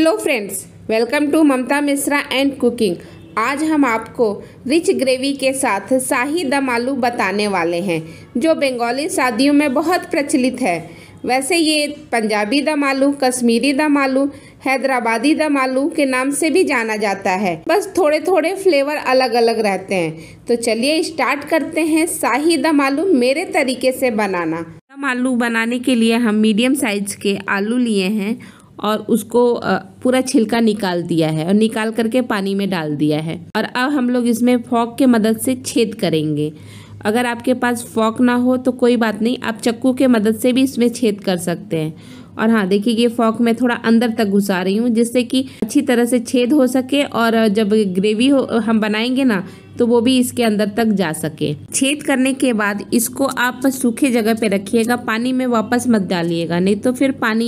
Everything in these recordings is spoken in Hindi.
hello friends welcome to Mamta Mishra and cooking आज हम आपको रिच ग्रेवी के साथ शाही दम आलू बताने वाले हैं जो बंगाली शादियों में बहुत प्रचलित है वैसे ये पंजाबी दम आलू कश्मीरी दम आलू हैदराबादी दम आलू के नाम से भी जाना जाता है बस थोड़े थोड़े फ्लेवर अलग अलग रहते हैं तो चलिए स्टार्ट करते हैं शाही दम आलू मेरे तरीके से बनाना दम आलू बनाने के लिए हम मीडियम साइज के आलू लिए हैं और उसको पूरा छिलका निकाल दिया है और निकाल करके पानी में डाल दिया है और अब हम लोग इसमें फॉक के मदद से छेद करेंगे अगर आपके पास फॉक ना हो तो कोई बात नहीं आप चक्कू के मदद से भी इसमें छेद कर सकते हैं और हाँ देखिए ये फॉक मैं थोड़ा अंदर तक घुसा रही हूँ जिससे कि अच्छी तरह से छेद हो सके और जब ग्रेवी हो हम बनाएंगे ना तो वो भी इसके अंदर तक जा सके छेद करने के बाद इसको आप सूखे जगह पे रखिएगा पानी में वापस मत डालिएगा नहीं तो फिर पानी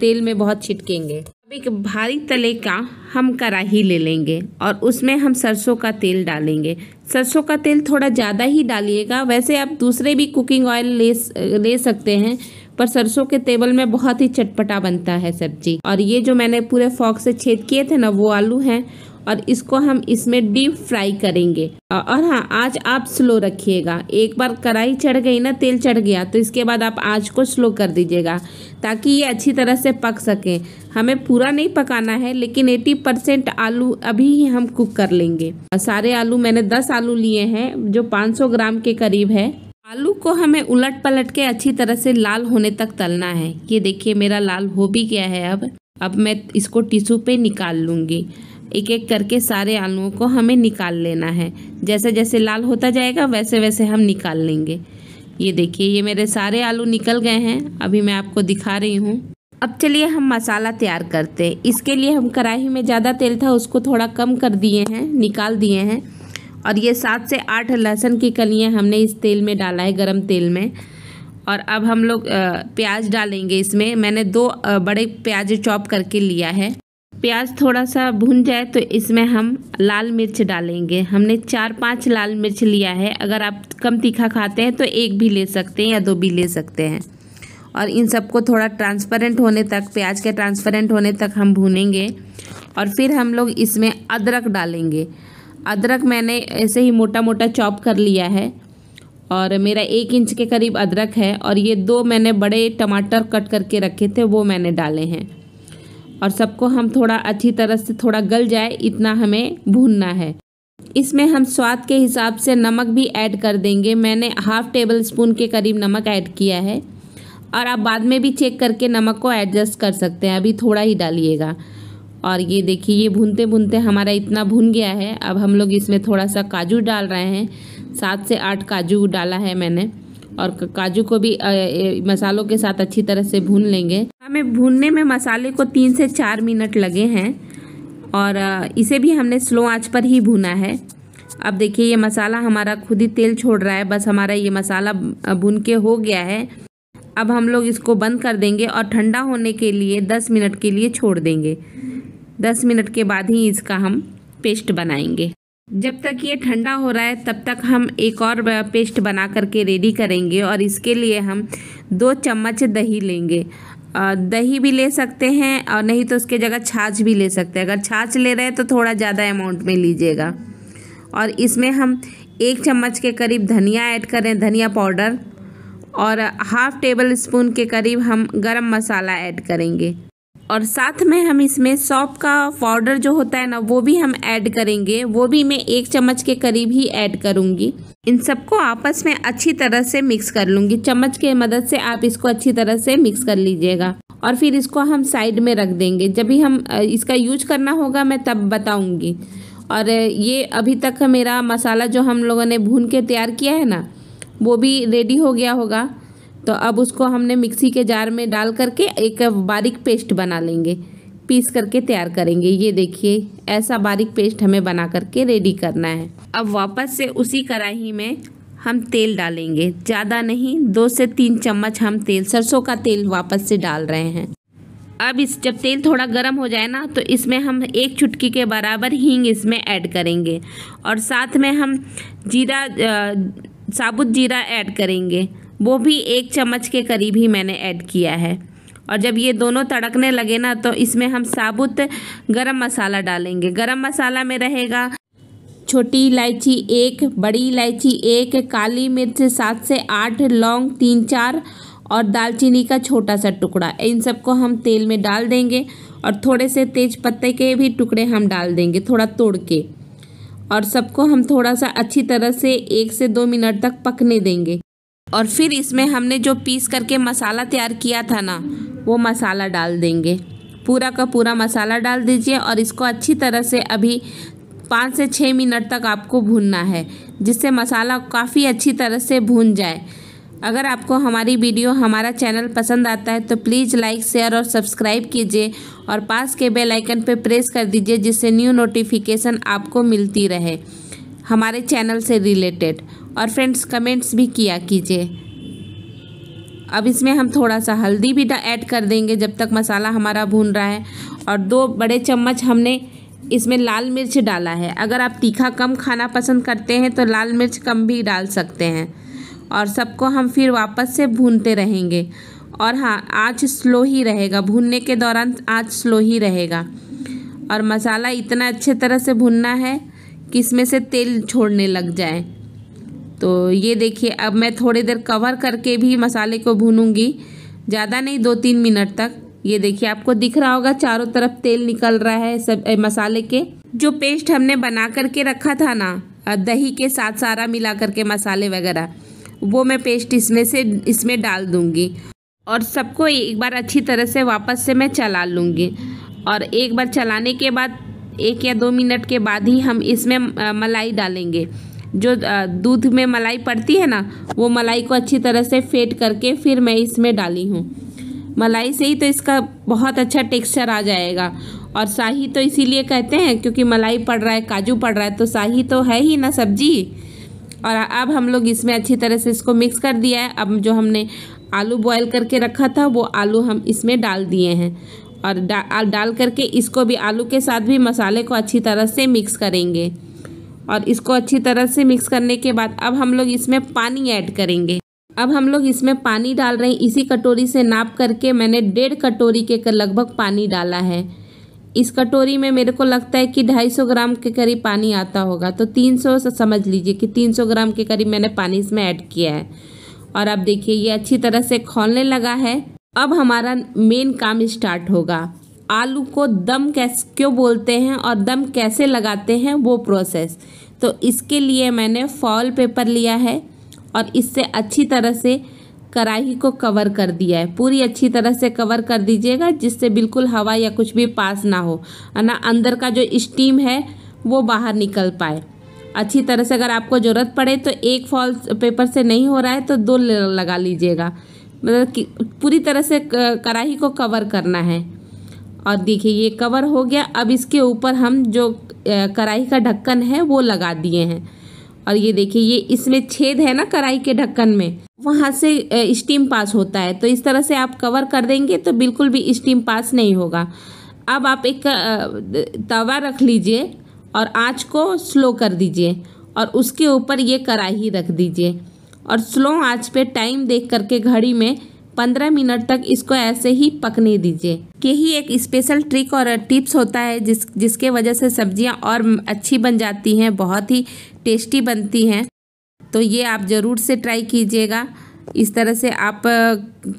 तेल में बहुत छिटकेंगे एक भारी तले का हम कराही ले लेंगे और उसमें हम सरसों का तेल डालेंगे सरसों का तेल थोड़ा ज़्यादा ही डालिएगा वैसे आप दूसरे भी कुकिंग ऑयल ले ले सकते हैं पर सरसों के टेबल में बहुत ही चटपटा बनता है सब्जी और ये जो मैंने पूरे फॉक से छेद किए थे ना वो आलू हैं और इसको हम इसमें डीप फ्राई करेंगे और हाँ आज आप स्लो रखिएगा एक बार कढ़ाई चढ़ गई ना तेल चढ़ गया तो इसके बाद आप आज को स्लो कर दीजिएगा ताकि ये अच्छी तरह से पक सकें हमें पूरा नहीं पकाना है लेकिन 80 परसेंट आलू अभी ही हम कुक कर लेंगे सारे आलू मैंने 10 आलू लिए हैं जो 500 ग्राम के करीब है आलू को हमें उलट पलट के अच्छी तरह से लाल होने तक तलना है ये देखिए मेरा लाल हो भी गया है अब अब मैं इसको टिश्यू पे निकाल लूँगी एक एक करके सारे आलुओं को हमें निकाल लेना है जैसे जैसे लाल होता जाएगा वैसे वैसे हम निकाल लेंगे ये देखिए ये मेरे सारे आलू निकल गए हैं अभी मैं आपको दिखा रही हूँ अब चलिए हम मसाला तैयार करते हैं इसके लिए हम कढ़ाई में ज़्यादा तेल था उसको थोड़ा कम कर दिए हैं निकाल दिए हैं और ये सात से आठ लहसुन की कलियाँ हमने इस तेल में डाला है गरम तेल में और अब हम लोग प्याज डालेंगे इसमें मैंने दो बड़े प्याज चॉप करके लिया है प्याज थोड़ा सा भुन जाए तो इसमें हम लाल मिर्च डालेंगे हमने चार पांच लाल मिर्च लिया है अगर आप कम तीखा खाते हैं तो एक भी ले सकते हैं या दो भी ले सकते हैं और इन सबको थोड़ा ट्रांसपेरेंट होने तक प्याज के ट्रांसपेरेंट होने तक हम भूनेंगे और फिर हम लोग इसमें अदरक डालेंगे अदरक मैंने ऐसे ही मोटा मोटा चॉप कर लिया है और मेरा एक इंच के करीब अदरक है और ये दो मैंने बड़े टमाटर कट करके रखे थे वो मैंने डाले हैं और सबको हम थोड़ा अच्छी तरह से थोड़ा गल जाए इतना हमें भूनना है इसमें हम स्वाद के हिसाब से नमक भी ऐड कर देंगे मैंने हाफ टेबल स्पून के करीब नमक ऐड किया है और आप बाद में भी चेक करके नमक को एडजस्ट कर सकते हैं अभी थोड़ा ही डालिएगा और ये देखिए ये भूनते भूनते हमारा इतना भून गया है अब हम लोग इसमें थोड़ा सा काजू डाल रहे हैं सात से आठ काजू डाला है मैंने और काजू को भी मसालों के साथ अच्छी तरह से भून लेंगे हमें भूनने में मसाले को तीन से चार मिनट लगे हैं और इसे भी हमने स्लो आंच पर ही भुना है अब देखिए ये मसाला हमारा खुद ही तेल छोड़ रहा है बस हमारा ये मसाला भून के हो गया है अब हम लोग इसको बंद कर देंगे और ठंडा होने के लिए दस मिनट के लिए छोड़ देंगे दस मिनट के बाद ही इसका हम पेस्ट बनाएंगे जब तक ये ठंडा हो रहा है तब तक हम एक और पेस्ट बना करके रेडी करेंगे और इसके लिए हम दो चम्मच दही लेंगे दही भी ले सकते हैं और नहीं तो उसके जगह छाछ भी ले सकते हैं अगर छाछ ले रहे हैं तो थोड़ा ज़्यादा अमाउंट में लीजिएगा और इसमें हम एक चम्मच के करीब धनिया ऐड करें धनिया पाउडर और हाफ़ टेबल स्पून के करीब हम गरम मसाला ऐड करेंगे और साथ में हम इसमें सौप का पाउडर जो होता है ना वो भी हम ऐड करेंगे वो भी मैं एक चम्मच के करीब ही ऐड करूँगी इन सबको आपस में अच्छी तरह से मिक्स कर लूँगी चम्मच के मदद से आप इसको अच्छी तरह से मिक्स कर लीजिएगा और फिर इसको हम साइड में रख देंगे जब भी हम इसका यूज करना होगा मैं तब बताऊँगी और ये अभी तक मेरा मसाला जो हम लोगों ने भून के तैयार किया है ना वो भी रेडी हो गया होगा तो अब उसको हमने मिक्सी के जार में डाल करके एक बारीक पेस्ट बना लेंगे पीस करके तैयार करेंगे ये देखिए ऐसा बारीक पेस्ट हमें बना करके रेडी करना है अब वापस से उसी कढ़ाही में हम तेल डालेंगे ज़्यादा नहीं दो से तीन चम्मच हम तेल सरसों का तेल वापस से डाल रहे हैं अब इस जब तेल थोड़ा गर्म हो जाए ना तो इसमें हम एक चुटकी के बराबर हींग इसमें ऐड करेंगे और साथ में हम जीरा साबुत जीरा ऐड करेंगे वो भी एक चम्मच के करीब ही मैंने ऐड किया है और जब ये दोनों तड़कने लगे ना तो इसमें हम साबुत गरम मसाला डालेंगे गरम मसाला में रहेगा छोटी इलायची एक बड़ी इलायची एक काली मिर्च सात से आठ लौंग तीन चार और दालचीनी का छोटा सा टुकड़ा इन सबको हम तेल में डाल देंगे और थोड़े से तेज पत्ते के भी टुकड़े हम डाल देंगे थोड़ा तोड़ के और सबको हम थोड़ा सा अच्छी तरह से एक से दो मिनट तक पकने देंगे और फिर इसमें हमने जो पीस करके मसाला तैयार किया था ना वो मसाला डाल देंगे पूरा का पूरा मसाला डाल दीजिए और इसको अच्छी तरह से अभी पाँच से छः मिनट तक आपको भूनना है जिससे मसाला काफ़ी अच्छी तरह से भून जाए अगर आपको हमारी वीडियो हमारा चैनल पसंद आता है तो प्लीज़ लाइक शेयर और सब्सक्राइब कीजिए और पास के बेल आइकन पर प्रेस कर दीजिए जिससे न्यू नोटिफिकेशन आपको मिलती रहे हमारे चैनल से रिलेटेड और फ्रेंड्स कमेंट्स भी किया कीजिए अब इसमें हम थोड़ा सा हल्दी भी ऐड कर देंगे जब तक मसाला हमारा भून रहा है और दो बड़े चम्मच हमने इसमें लाल मिर्च डाला है अगर आप तीखा कम खाना पसंद करते हैं तो लाल मिर्च कम भी डाल सकते हैं और सबको हम फिर वापस से भूनते रहेंगे और हाँ आँच स्लो ही रहेगा भूनने के दौरान आँच स्लो ही रहेगा और मसाला इतना अच्छे तरह से भुनना है कि इसमें से तेल छोड़ने लग जाए तो ये देखिए अब मैं थोड़ी देर कवर करके भी मसाले को भूनूंगी ज़्यादा नहीं दो तीन मिनट तक ये देखिए आपको दिख रहा होगा चारों तरफ तेल निकल रहा है सब ए, मसाले के जो पेस्ट हमने बना करके रखा था ना दही के साथ सारा मिला करके मसाले वगैरह वो मैं पेस्ट इसमें से इसमें डाल दूँगी और सबको एक बार अच्छी तरह से वापस से मैं चला लूँगी और एक बार चलाने के बाद एक या दो मिनट के बाद ही हम इसमें मलाई डालेंगे जो दूध में मलाई पड़ती है ना वो मलाई को अच्छी तरह से फेट करके फिर मैं इसमें डाली हूँ मलाई से ही तो इसका बहुत अच्छा टेक्सचर आ जाएगा और शाही तो इसीलिए कहते हैं क्योंकि मलाई पड़ रहा है काजू पड़ रहा है तो शाही तो है ही ना सब्जी और अब हम लोग इसमें अच्छी तरह से इसको मिक्स कर दिया है अब जो हमने आलू बॉयल करके रखा था वो आलू हम इसमें डाल दिए हैं और डाल डाल करके इसको भी आलू के साथ भी मसाले को अच्छी तरह से मिक्स करेंगे और इसको अच्छी तरह से मिक्स करने के बाद अब हम लोग इसमें पानी ऐड करेंगे अब हम लोग इसमें पानी डाल रहे हैं इसी कटोरी से नाप करके मैंने डेढ़ कटोरी के लगभग पानी डाला है इस कटोरी में मेरे को लगता है कि 250 ग्राम के करीब पानी आता होगा तो 300 समझ लीजिए कि 300 ग्राम के करीब मैंने पानी इसमें ऐड किया है और अब देखिए ये अच्छी तरह से खोलने लगा है अब हमारा मेन काम स्टार्ट होगा आलू को दम कैसे क्यों बोलते हैं और दम कैसे लगाते हैं वो प्रोसेस तो इसके लिए मैंने फॉल पेपर लिया है और इससे अच्छी तरह से कढ़ाई को कवर कर दिया है पूरी अच्छी तरह से कवर कर दीजिएगा जिससे बिल्कुल हवा या कुछ भी पास ना हो और ना अंदर का जो स्टीम है वो बाहर निकल पाए अच्छी तरह से अगर आपको ज़रूरत पड़े तो एक फॉल पेपर से नहीं हो रहा है तो दो लगा लीजिएगा मतलब पूरी तरह से कढ़ाई को कवर करना है और देखिए ये कवर हो गया अब इसके ऊपर हम जो कढ़ाई का ढक्कन है वो लगा दिए हैं और ये देखिए ये इसमें छेद है ना कढ़ाई के ढक्कन में वहाँ से स्टीम पास होता है तो इस तरह से आप कवर कर देंगे तो बिल्कुल भी स्टीम पास नहीं होगा अब आप एक तवा रख लीजिए और आँच को स्लो कर दीजिए और उसके ऊपर ये कढ़ाई रख दीजिए और स्लो आंच पे टाइम देख करके घड़ी में पंद्रह मिनट तक इसको ऐसे ही पकने दीजिए यही एक स्पेशल ट्रिक और टिप्स होता है जिस जिसके वजह से सब्जियां और अच्छी बन जाती हैं बहुत ही टेस्टी बनती हैं तो ये आप ज़रूर से ट्राई कीजिएगा इस तरह से आप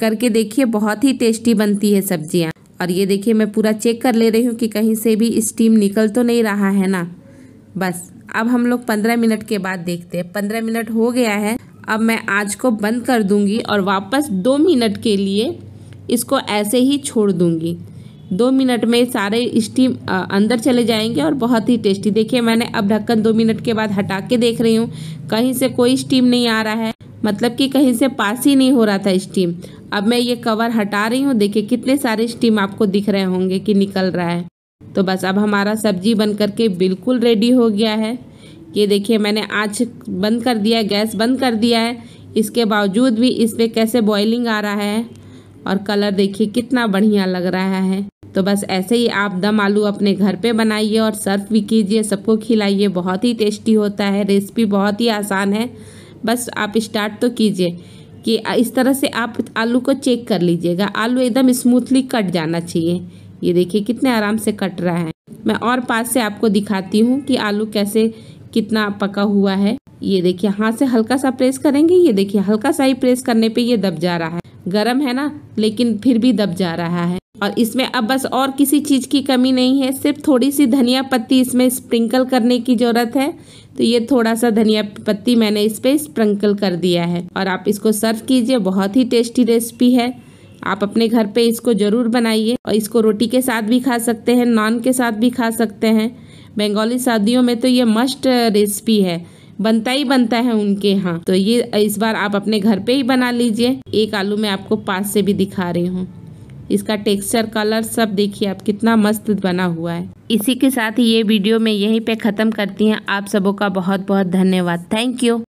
करके देखिए बहुत ही टेस्टी बनती है सब्जियां और ये देखिए मैं पूरा चेक कर ले रही हूँ कि कहीं से भी स्टीम निकल तो नहीं रहा है ना बस अब हम लोग पंद्रह मिनट के बाद देखते हैं पंद्रह मिनट हो गया है अब मैं आज को बंद कर दूँगी और वापस दो मिनट के लिए इसको ऐसे ही छोड़ दूँगी दो मिनट में सारे स्टीम अंदर चले जाएंगे और बहुत ही टेस्टी देखिए मैंने अब ढक्कन दो मिनट के बाद हटा के देख रही हूँ कहीं से कोई स्टीम नहीं आ रहा है मतलब कि कहीं से पास ही नहीं हो रहा था स्टीम अब मैं ये कवर हटा रही हूँ देखिए कितने सारे स्टीम आपको दिख रहे होंगे कि निकल रहा है तो बस अब हमारा सब्जी बन करके बिल्कुल रेडी हो गया है ये देखिए मैंने आँच बंद कर दिया है गैस बंद कर दिया है इसके बावजूद भी इस पर कैसे बॉयलिंग आ रहा है और कलर देखिए कितना बढ़िया लग रहा है तो बस ऐसे ही आप दम आलू अपने घर पे बनाइए और सर्व भी कीजिए सबको खिलाइए बहुत ही टेस्टी होता है रेसिपी बहुत ही आसान है बस आप स्टार्ट तो कीजिए कि इस तरह से आप आलू को चेक कर लीजिएगा आलू एकदम स्मूथली कट जाना चाहिए ये देखिए कितने आराम से कट रहा है मैं और पास से आपको दिखाती हूँ कि आलू कैसे कितना पका हुआ है ये देखिए हाथ से हल्का सा प्रेस करेंगे ये देखिए हल्का सा ही प्रेस करने पे ये दब जा रहा है गरम है ना लेकिन फिर भी दब जा रहा है और इसमें अब बस और किसी चीज़ की कमी नहीं है सिर्फ थोड़ी सी धनिया पत्ती इसमें स्प्रिंकल करने की ज़रूरत है तो ये थोड़ा सा धनिया पत्ती मैंने इस पर स्प्रिंकल कर दिया है और आप इसको सर्व कीजिए बहुत ही टेस्टी रेसिपी है आप अपने घर पे इसको ज़रूर बनाइए और इसको रोटी के साथ भी खा सकते हैं नान के साथ भी खा सकते हैं बंगाली शादियों में तो ये मस्ट रेसिपी है बनता ही बनता है उनके यहाँ तो ये इस बार आप अपने घर पे ही बना लीजिए एक आलू मैं आपको पास से भी दिखा रही हूँ इसका टेक्सचर कलर सब देखिए आप कितना मस्त बना हुआ है इसी के साथ ये वीडियो मैं यहीं पे ख़त्म करती हैं आप सबों का बहुत बहुत धन्यवाद थैंक यू